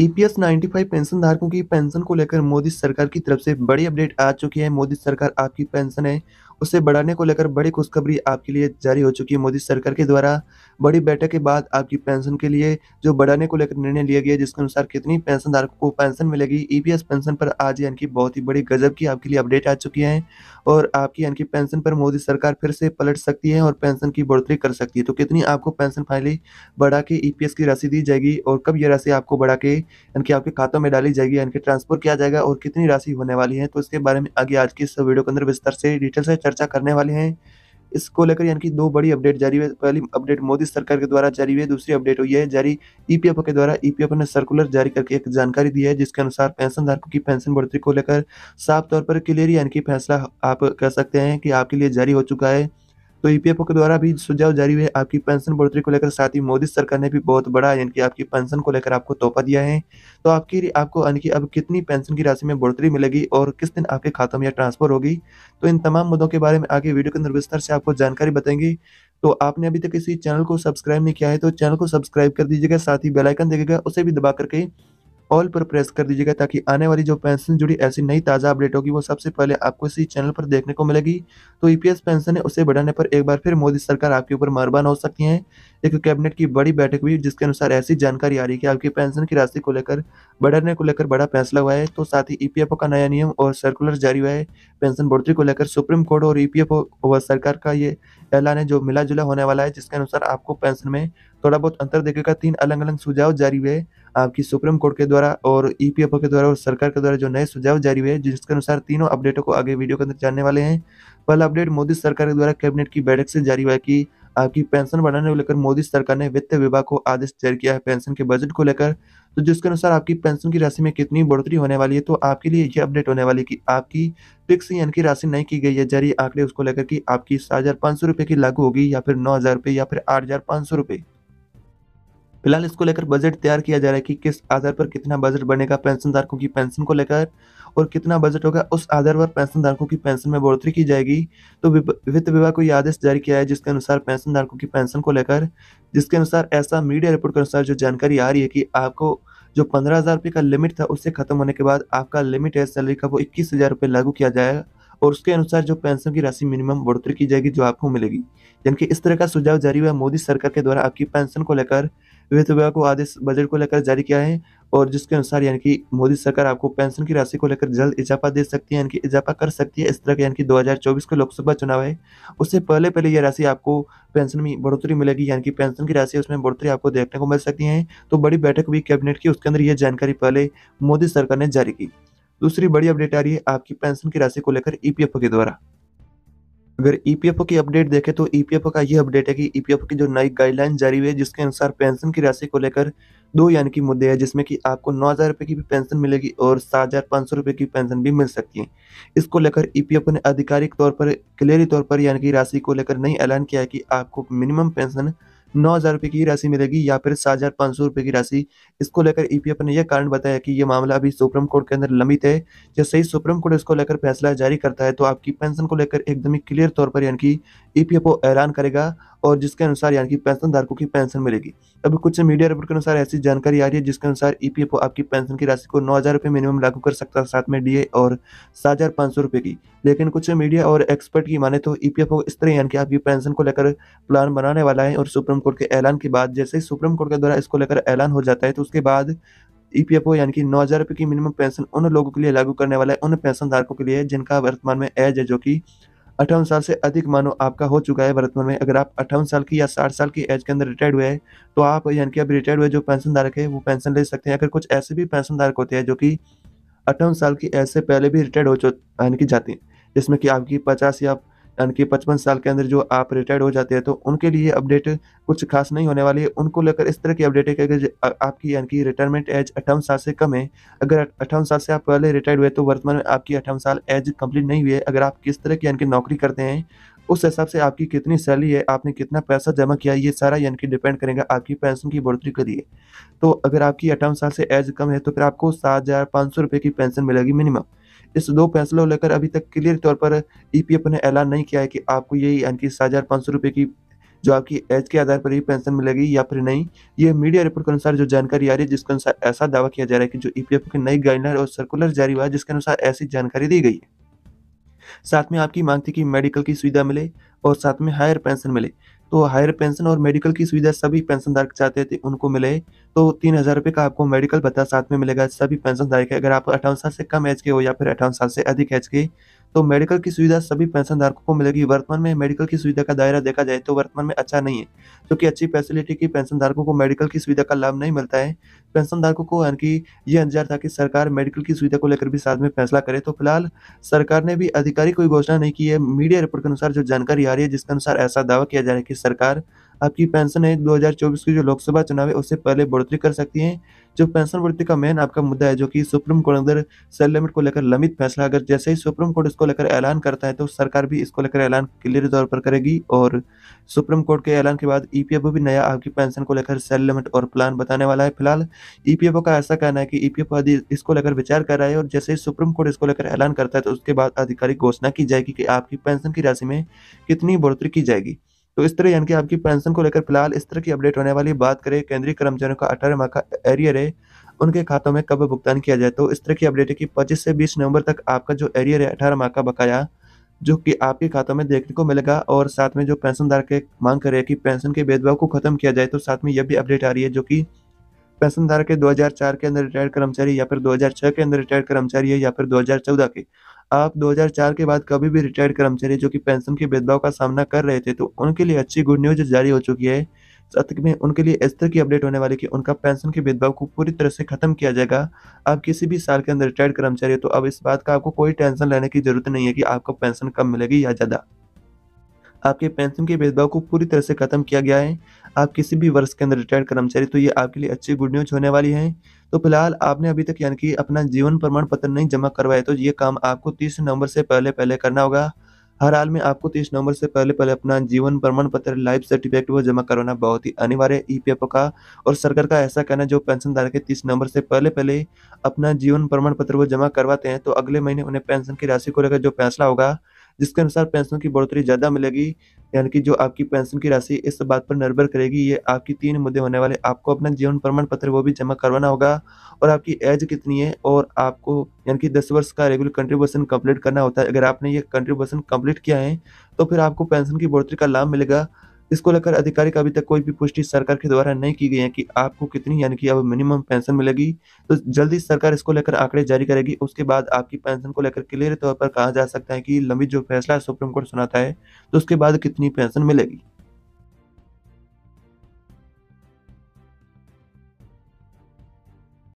EPS e 95 pension धारकों की pension को लेकर मोदी सरकार की तरफ से बड़ी अपडेट आ चुकी है मोदी सरकार आपकी पेंशन है उसे बढ़ाने को लेकर बड़ी खुशखबरी आपके लिए जारी हो चुकी है मोदी सरकार के द्वारा बड़ी बैठक के बाद आपकी पेंशन के लिए जो बढ़ाने को लेकर निर्णय लिया गया जिसके अनुसार कितनी पेंशन धारकों को पेंशन मिलेगी ईपीएस e पेंशन पर आज यानी कि बहुत ही बड़ी गजब की आपके लिए अपडेट आ चुकी है और आपकी यानी कि पेंशन पर मोदी सरकार फिर से पलट सकती है और पेंशन की बढ़ोतरी कर सकती है तो कितनी आपको पेंशन फाइनली बढ़ा के ईपीएस e की राशि दी जाएगी और कब यह राशि आपको बढ़ा के यानी कि आपके खातों में डाली जाएगी यानी कि ट्रांसफर किया जाएगा और कितनी राशि होने वाली है तो इसके बारे में आगे आज की इस वीडियो के अंदर विस्तार से डिटेल से चर्चा करने वाले हैं इसको लेकर यानी कि दो बड़ी अपडेट जारी हुई पहली अपडेट मोदी सरकार के द्वारा जारी हुई है दूसरी अपडेट हुई है जारी ईपीएफओ e के द्वारा ईपीएफओ e ने सर्कुलर जारी करके एक जानकारी दी है जिसके अनुसार पेंशन धारकों की पेंशन बढ़ोतरी को लेकर साफ तौर पर क्लियर यानी कि फैसला आप कह सकते हैं कि आपके लिए जारी हो चुका है तो ईपीएफओ e के द्वारा भी सुझाव जारी हुए आपकी पेंशन बढ़ोतरी को लेकर साथ ही मोदी सरकार ने भी बहुत बड़ा यानी कि आपकी पेंशन को लेकर आपको तोहफा दिया है तो आपकी आपको यानी कि अब कितनी पेंशन की राशि में बढ़ोतरी मिलेगी और किस दिन आपके खातों में यह ट्रांसफर होगी तो इन तमाम मुद्दों के बारे में आगे वीडियो के अंदर विस्तार से आपको जानकारी बताएंगे तो आपने अभी तक इसी चैनल को सब्सक्राइब नहीं किया है तो चैनल को सब्सक्राइब कर दीजिएगा साथ ही बेलाइकन देखेगा उसे भी दबा करके ऑल पर प्रेस कर दीजिएगा ताकि आने वाली जो पेंशन जुड़ी ऐसी नई ताज़ा अपडेट होगी वो सबसे पहले आपको इसी चैनल पर देखने को मिलेगी तो ई e पेंशन है उसे बढ़ाने पर एक बार फिर मोदी सरकार आपके ऊपर मरबान हो सकती है एक कैबिनेट की बड़ी बैठक हुई जिसके अनुसार ऐसी जानकारी आ रही है कि आपकी पेंशन की राशि को लेकर बढ़ाने को लेकर बड़ा फैसला हुआ है तो साथ ही ई e का नया नियम और सर्कुलर जारी हुआ है पेंशन बढ़ोतरी को लेकर सुप्रीम कोर्ट और ई e व सरकार का ये ऐलान है जो मिला होने वाला है जिसके अनुसार आपको पेंशन में थोड़ा बहुत अंतर देखेगा तीन अलग अलग सुझाव जारी हुए आपकी सुप्रीम कोर्ट के द्वारा और ईपीएफओ e के द्वारा और सरकार के द्वारा जो नए सुझाव जारी हुए हैं जिसके अनुसार तीनों अपडेटों को आगे वीडियो के अंदर जानने वाले हैं पहला अपडेट मोदी सरकार के द्वारा कैबिनेट की बैठक से जारी हुआ की कि आपकी पेंशन बढ़ाने को लेकर मोदी सरकार ने वित्त विभाग को आदेश जारी किया है पेंशन के बजट को लेकर तो जिसके अनुसार आपकी पेंशन की राशि में कितनी बढ़ोतरी होने वाली है तो आपके लिए ये अपडेट होने वाली कि आपकी फिक्स यानी कि राशि नहीं की गई है जारी आंकड़े उसको लेकर कि आपकी सात हज़ार पांच सौ रुपये की लागू होगी या फिर नौ हज़ार रुपये या फिर आठ हज़ार पांच सौ रुपए फिलहाल इसको लेकर बजट तैयार किया जा रहा है कि किस आधार पर कितना बजट बनेगा पेंशनधारकों की पेंशन को लेकर और कितना बजट होगा उस आधार पर पेंशनधारकों की पेंशन में बढ़ोतरी की जाएगी तो वित्त विभाग को यह आदेश जारी किया है जिसके अनुसार पेंशनधारकों की पेंशन को लेकर जिसके अनुसार ऐसा मीडिया रिपोर्ट के अनुसार जो जानकारी आ रही है कि आपको जो पंद्रह हज़ार रुपये का लिमिट था उससे खत्म होने के बाद आपका लिमिट है सैलरी का वो इक्कीस हज़ार रुपये लागू किया जाएगा और उसके अनुसार जो पेंशन की राशि मिनिमम बढ़ोतरी की जाएगी जो आपको मिलेगी यानी कि इस तरह का सुझाव जारी हुआ मोदी सरकार के द्वारा आपकी पेंशन को लेकर वित्त विभाग को आदेश बजट को लेकर जारी किया है और जिसके अनुसार यानी कि मोदी सरकार आपको पेंशन की राशि को लेकर जल्द इजाफा दे सकती है यानी कि इजाफा कर सकती है इस तरह के यानी कि 2024 का लोकसभा चुनाव है उससे पहले पहले यह राशि आपको पेंशन में बढ़ोतरी मिलेगी यानी कि पेंशन की राशि उसमें बढ़ोतरी आपको देखने को मिल सकती है तो बड़ी बैठक हुई कैबिनेट की उसके अंदर यह जानकारी पहले मोदी सरकार ने जारी की दूसरी बड़ी अपडेट आ रही है आपकी पेंशन की राशि को लेकर ई के द्वारा अगर ईपीएफओ e की अपडेट देखें तो ईपीएफओ e का यह अपडेट है कि ईपीएफओ e की जो नई गाइडलाइन जारी हुई है जिसके अनुसार पेंशन की राशि को लेकर दो यानी कि मुद्दे हैं जिसमें कि आपको नौ हज़ार रुपये की भी पेंशन मिलेगी और सात हज़ार पाँच सौ रुपये की पेंशन भी मिल सकती है इसको लेकर ईपीएफओ ने आधिकारिक तौर पर क्लियरी तौर पर यानी कि राशि को लेकर नहीं ऐलान किया है कि आपको मिनिमम पेंशन नौ हज़ार रुपये की राशि मिलेगी या फिर सात हज़ार पाँच सौ रुपये की राशि इसको लेकर ईपीएफ e ने यह कारण बताया कि यह मामला अभी सुप्रीम कोर्ट के अंदर लंबित है जैसे ही सुप्रीम कोर्ट इसको लेकर फैसला जारी करता है तो आपकी पेंशन को लेकर एकदम ही क्लियर तौर पर यानी कि ई e ऐलान करेगा और जिसके अनुसार यानी कि पेंशन धारकों की पेंशन मिलेगी अभी कुछ मीडिया रिपोर्ट के अनुसार ऐसी जानकारी आ रही है जिसके अनुसार ई e आपकी पेंशन की राशि को नौ हज़ार मिनिमम लागू कर सकता है साथ में डी और सात हज़ार पाँच सौ रुपये की लेकिन कुछ मीडिया और एक्सपर्ट की माने तो ईपीएफओ e इस तरह यानी कि आपकी पेंशन को लेकर प्लान बनाने वाला है और सुप्रीम कोर्ट के ऐलान के बाद जैसे ही सुप्रीम कोर्ट के द्वारा इसको लेकर ऐलान हो जाता है तो उसके बाद ई e ओ यानी कि नौ हज़ार रुपये की मिनिमम पेंशन उन लोगों के लिए लागू करने वाला है उन पेंशन धारकों के लिए जिनका वर्तमान में एज है जो कि अठावन साल से अधिक मानो आपका हो चुका है वर्तमान में अगर आप अठावन साल की या साठ साल की एज के अंदर रिटायर्ड हुए हैं तो आप यानी कि अभी रिटायर्ड हुए जो पेंशन धारक है वो पेंशन ले सकते हैं अगर कुछ ऐसे भी पेंशन धारक होते हैं जो कि अट्ठावन साल की एज से पहले भी रिटायर्ड हो यानी कि जाते हैं जिसमें कि आपकी पचास या यानी कि पचपन साल के अंदर जो आप रिटायर्ड हो जाते हैं तो उनके लिए अपडेट कुछ खास नहीं होने वाली है उनको लेकर इस तरह की अपडेट है कि अगर आपकी यानी कि रिटायरमेंट एज अट्ठावन साल से कम है अगर अट्ठावन साल से आप पहले रिटायर्ड हुए तो वर्तमान में आपकी अट्ठावन साल एज कंप्लीट नहीं हुई है अगर आप किस तरह की यानी कि नौकरी करते हैं उस हिसाब से आपकी कितनी सैलरी है आपने कितना पैसा जमा किया ये सारा यानी कि डिपेंड करेगा आपकी पेंशन की बढ़ोतरी करिए तो अगर आपकी अठावन साल से एज कम है तो फिर आपको सात हज़ार पाँच सौ रुपये की पेंशन मिलेगी मिनिमम इस दो फैसलों लेकर अभी तक क्लियर तौर पर ईपीएफ e ने ऐलान नहीं किया है कि आपको ये यानी कि सात हज़ार पाँच सौ रुपये की जो आपकी एज के आधार पर ही पेंशन मिलेगी या फिर नहीं ये मीडिया रिपोर्ट के अनुसार जो जानकारी आ रही है जिसके अनुसार ऐसा दावा किया जा रहा है कि जो ईपीएफ e की नई गाइडलाइन और सर्कुलर जारी हुआ है जिसके अनुसार ऐसी जानकारी दी गई है साथ में आपकी मांग थी कि मेडिकल की सुविधा मिले और साथ में हायर पेंशन मिले तो हायर पेंशन और मेडिकल की सुविधा सभी पेंशनधारक चाहते थे उनको मिले तो तीन हज़ार रुपये का आपको मेडिकल भत्ता साथ में मिलेगा सभी पेंशनधारक है अगर आप अठावन साल से कम एज के हो या फिर अठावन साल से अधिक एज के तो मेडिकल की सुविधा सभी पेंशनधारकों को मिलेगी वर्तमान में मेडिकल की सुविधा का दायरा देखा जाए तो वर्तमान में अच्छा नहीं है क्योंकि अच्छी फैसिलिटी की पेंशनधारकों को मेडिकल की सुविधा का लाभ नहीं मिलता है पेंशनधारकों को यानी ये अंजार था कि सरकार मेडिकल की सुविधा को लेकर भी साथ में फैसला करे तो फिलहाल सरकार ने भी अधिकारी कोई घोषणा नहीं की है मीडिया रिपोर्ट के अनुसार जो जानकारी आ रही है जिसके अनुसार ऐसा दावा किया जा रहा है कि सरकार आपकी पेंशन है 2024 की जो लोकसभा चुनाव है उससे पहले बढ़ोतरी कर सकती है जो पेंशन बढ़ोतरी का मेन आपका मुद्दा है जो कि सुप्रीम कोर्ट अंदर सेल लिमिट को लेकर लंबित फैसला अगर जैसे ही सुप्रीम कोर्ट इसको लेकर ऐलान करता है तो सरकार भी इसको लेकर ऐलान क्लियर तौर पर करेगी और सुप्रीम कोर्ट के ऐलान के बाद ई भी नया आपकी पेंशन को लेकर सेल लिमिट और प्लान बताने वाला है फिलहाल ई का ऐसा कहना है कि ई पी इसको लेकर विचार कर रहा है और जैसे ही सुप्रीम कोर्ट इसको लेकर ऐलान करता है तो उसके बाद आधिकारिक घोषणा की जाएगी कि आपकी पेंशन की राशि में कितनी बढ़ोतरी की जाएगी तो इस तरह यानी कि आपकी पेंशन को लेकर फिलहाल इस तरह की अपडेट होने वाली बात करें केंद्रीय कर्मचारियों का अठारह माह का एरियर है उनके खातों में कब भुगतान किया जाए तो इस तरह की अपडेट है कि पच्चीस से बीस नवंबर तक आपका जो एरियर है अठारह माह का बकाया जो कि आपके खातों में देखने को मिलेगा और साथ में जो पेंशनदार के मांग कर रहे हैं कि पेंशन के भेदभाव को खत्म किया जाए तो साथ में यह भी अपडेट आ रही है जो कि पेंशनधारक के 2004 के अंदर रिटायर्ड कर्मचारी या फिर 2006 के अंदर रिटायर्ड कर्मचारी है या फिर 2014 के आप 2004 के बाद कभी भी रिटायर्ड कर्मचारी जो कि पेंशन के भेदभाव का सामना कर रहे थे तो उनके लिए अच्छी गुड न्यूज जारी हो चुकी है साथ में उनके लिए इस तरह की अपडेट होने वाली कि उनका पेंशन के भेदभाव को पूरी तरह से खत्म किया जाएगा आप किसी भी साल के अंदर रिटायर्ड कर्मचारी हो तो अब इस बात का आपको कोई टेंशन लेने की जरूरत नहीं है कि आपको पेंशन कम मिलेगी या ज़्यादा आपके पेंशन के भेदभाव को पूरी तरह से खत्म किया गया है आप किसी भी वर्ष के अंदर रिटायर्ड कर्मचारी तो ये आपके लिए अच्छी गुड न्यूज होने वाली है तो फिलहाल आपने अभी तक यानी कि अपना जीवन प्रमाण पत्र नहीं जमा करवाया तो ये काम आपको तीस नवंबर से पहले पहले करना होगा हर हाल में आपको तीस नवंबर से पहले पहले अपना जीवन प्रमाण पत्र लाइफ सर्टिफिकेट वो जमा करवाना बहुत ही अनिवार्य ई पी e का और सरकार का ऐसा कहना जो पेंशन धारक तीस नवंबर से पहले पहले अपना जीवन प्रमाण पत्र वो जमा करवाते हैं तो अगले महीने उन्हें पेंशन की राशि को लेकर जो फैसला होगा जिसके अनुसार पेंशन की बढ़ोतरी ज़्यादा मिलेगी यानी कि जो आपकी पेंशन की राशि इस बात पर निर्भर करेगी ये आपकी तीन मुद्दे होने वाले आपको अपना जीवन प्रमाण पत्र वो भी जमा करवाना होगा और आपकी एज कितनी है और आपको यानी कि दस वर्ष का रेगुलर कंट्रीब्यूशन कंप्लीट करना होता है अगर आपने ये कंट्रीब्यूशन कंप्लीट किया है तो फिर आपको पेंशन की बढ़ोतरी का लाभ मिलेगा इसको लेकर अधिकारी अभी तक कोई भी पुष्टि सरकार के द्वारा नहीं की गई है कि आपको कितनी यानी कि अब मिनिमम पेंशन मिलेगी तो जल्दी सरकार इसको लेकर आंकड़े जारी करेगी उसके बाद आपकी पेंशन को लेकर क्लियर तौर पर कहा जा सकता है कि लंबी जो फैसला सुप्रीम कोर्ट सुनाता है तो उसके बाद कितनी पेंशन मिलेगी